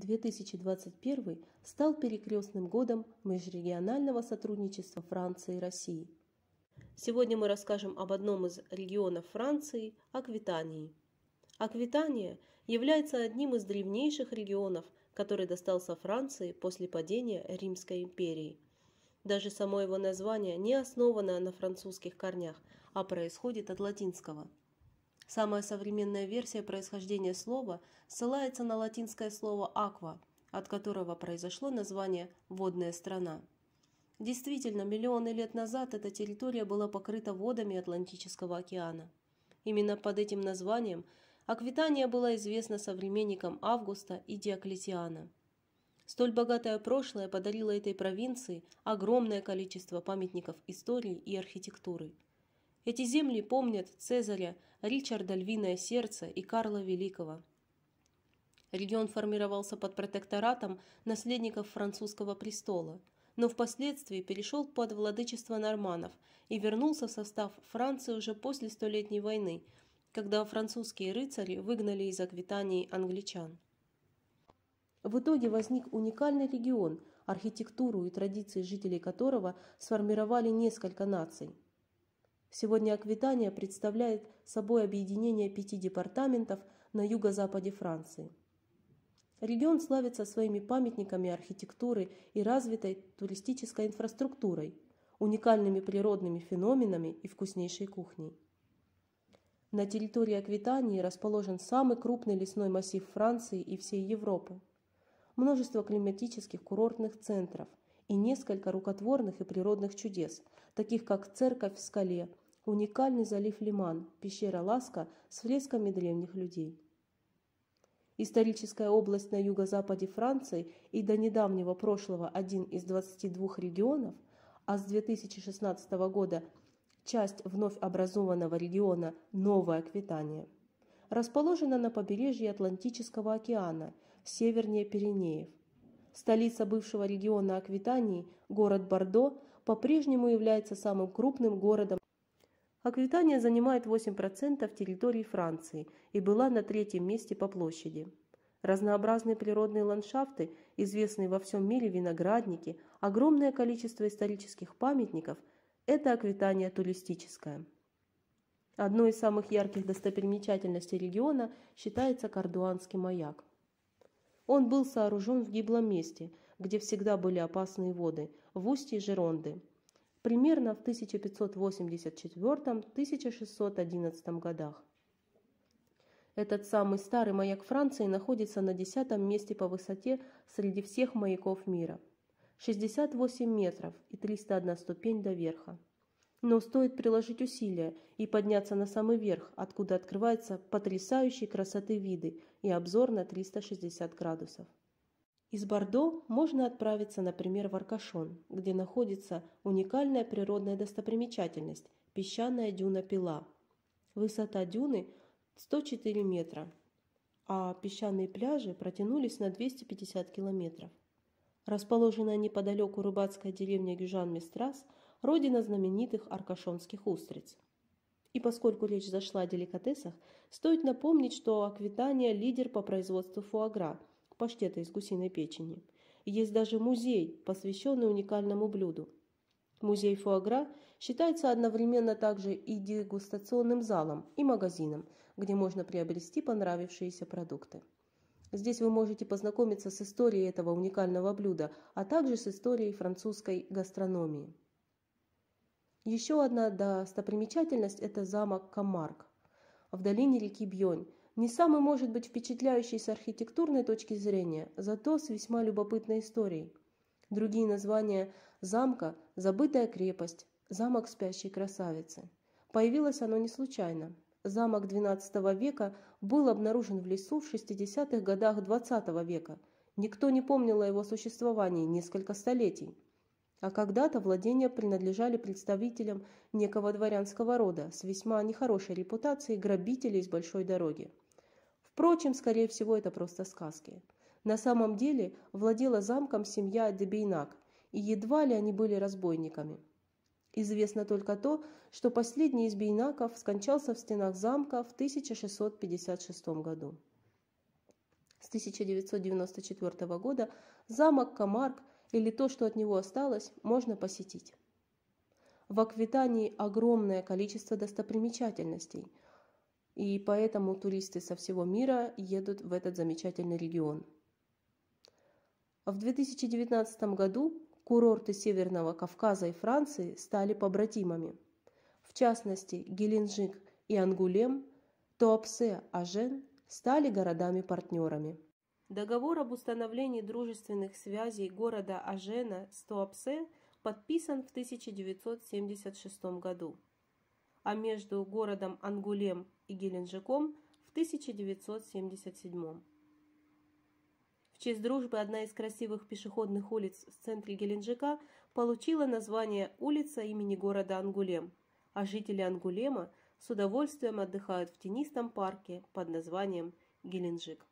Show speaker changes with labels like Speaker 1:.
Speaker 1: 2021 стал перекрестным годом межрегионального сотрудничества Франции и России. Сегодня мы расскажем об одном из регионов Франции – Аквитании. Аквитания является одним из древнейших регионов, который достался Франции после падения Римской империи. Даже само его название не основано на французских корнях, а происходит от латинского – Самая современная версия происхождения слова ссылается на латинское слово «аква», от которого произошло название «водная страна». Действительно, миллионы лет назад эта территория была покрыта водами Атлантического океана. Именно под этим названием Аквитания была известна современникам Августа и Диоклетиана. Столь богатое прошлое подарило этой провинции огромное количество памятников истории и архитектуры – эти земли помнят Цезаря, Ричарда Львиное Сердце и Карла Великого. Регион формировался под протекторатом наследников французского престола, но впоследствии перешел под владычество норманов и вернулся в состав Франции уже после Столетней войны, когда французские рыцари выгнали из Аквитании англичан. В итоге возник уникальный регион, архитектуру и традиции жителей которого сформировали несколько наций – Сегодня Аквитания представляет собой объединение пяти департаментов на юго-западе Франции. Регион славится своими памятниками архитектуры и развитой туристической инфраструктурой, уникальными природными феноменами и вкуснейшей кухней. На территории Аквитании расположен самый крупный лесной массив Франции и всей Европы. Множество климатических курортных центров – и несколько рукотворных и природных чудес, таких как церковь в скале, уникальный залив Лиман, пещера Ласка с фресками древних людей. Историческая область на юго-западе Франции и до недавнего прошлого один из 22 регионов, а с 2016 года часть вновь образованного региона Новая Квитания, расположена на побережье Атлантического океана, севернее Пиренеев – столица бывшего региона Аквитании, город Бордо, по-прежнему является самым крупным городом. Аквитания занимает 8% территории Франции и была на третьем месте по площади. Разнообразные природные ландшафты, известные во всем мире виноградники, огромное количество исторических памятников – это Аквитания туристическая. Одной из самых ярких достопримечательностей региона считается Кардуанский маяк – он был сооружен в гиблом месте, где всегда были опасные воды, в устье Жеронды. Примерно в 1584-1611 годах. Этот самый старый маяк Франции находится на десятом месте по высоте среди всех маяков мира. 68 метров и 301 ступень до верха. Но стоит приложить усилия и подняться на самый верх, откуда открываются потрясающие красоты виды и обзор на 360 градусов. Из Бордо можно отправиться, например, в Аркашон, где находится уникальная природная достопримечательность – песчаная дюна Пила. Высота дюны 104 метра, а песчаные пляжи протянулись на 250 километров. Расположенная неподалеку рыбацкая деревня Гюжан-Мистрас – родина знаменитых аркашонских устриц. И поскольку речь зашла о деликатесах, стоит напомнить, что Аквитания – лидер по производству фуагра, паштета из гусиной печени. Есть даже музей, посвященный уникальному блюду. Музей фуагра считается одновременно также и дегустационным залом, и магазином, где можно приобрести понравившиеся продукты. Здесь вы можете познакомиться с историей этого уникального блюда, а также с историей французской гастрономии. Еще одна достопримечательность – это замок Камарк в долине реки Бьонь. Не самый, может быть, впечатляющий с архитектурной точки зрения, зато с весьма любопытной историей. Другие названия замка – «Забытая крепость», «Замок спящей красавицы». Появилось оно не случайно. Замок XII века был обнаружен в лесу в 60-х годах XX века. Никто не помнил о его существовании несколько столетий а когда-то владения принадлежали представителям некого дворянского рода с весьма нехорошей репутацией грабителей с большой дороги. Впрочем, скорее всего, это просто сказки. На самом деле владела замком семья Дебейнак, и едва ли они были разбойниками. Известно только то, что последний из бейнаков скончался в стенах замка в 1656 году. С 1994 года замок Камарк – или то, что от него осталось, можно посетить. В Аквитании огромное количество достопримечательностей, и поэтому туристы со всего мира едут в этот замечательный регион. В 2019 году курорты Северного Кавказа и Франции стали побратимами. В частности, Геленджик и Ангулем, Туапсе, Ажен стали городами-партнерами. Договор об установлении дружественных связей города Ажена с Туапсе подписан в 1976 году, а между городом Ангулем и Геленджиком в 1977. В честь дружбы одна из красивых пешеходных улиц в центре Геленджика получила название «Улица имени города Ангулем», а жители Ангулема с удовольствием отдыхают в тенистом парке под названием Геленджик.